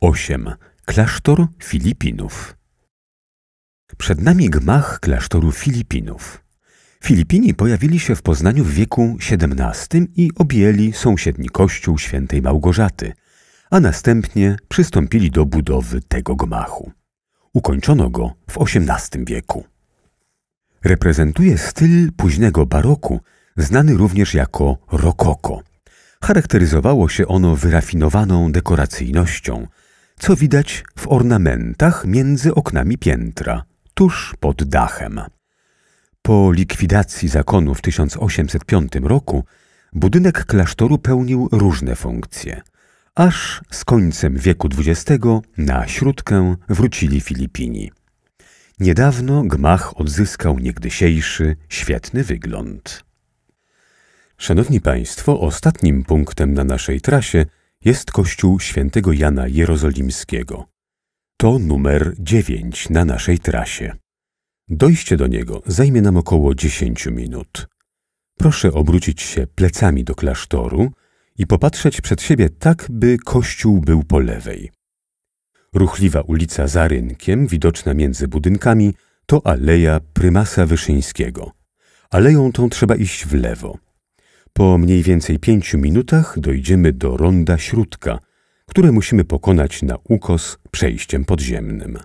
8. Klasztor Filipinów Przed nami gmach klasztoru Filipinów. Filipini pojawili się w Poznaniu w wieku XVII i objęli sąsiedni kościół świętej Małgorzaty, a następnie przystąpili do budowy tego gmachu. Ukończono go w XVIII wieku. Reprezentuje styl późnego baroku, znany również jako rokoko. Charakteryzowało się ono wyrafinowaną dekoracyjnością – co widać w ornamentach między oknami piętra, tuż pod dachem. Po likwidacji zakonu w 1805 roku budynek klasztoru pełnił różne funkcje. Aż z końcem wieku XX na śródkę wrócili Filipini. Niedawno gmach odzyskał niegdysiejszy, świetny wygląd. Szanowni Państwo, ostatnim punktem na naszej trasie – jest kościół świętego Jana Jerozolimskiego. To numer 9 na naszej trasie. Dojście do niego zajmie nam około 10 minut. Proszę obrócić się plecami do klasztoru i popatrzeć przed siebie tak, by kościół był po lewej. Ruchliwa ulica za rynkiem, widoczna między budynkami, to aleja prymasa Wyszyńskiego. Aleją tą trzeba iść w lewo. Po mniej więcej pięciu minutach dojdziemy do ronda śródka, które musimy pokonać na ukos przejściem podziemnym.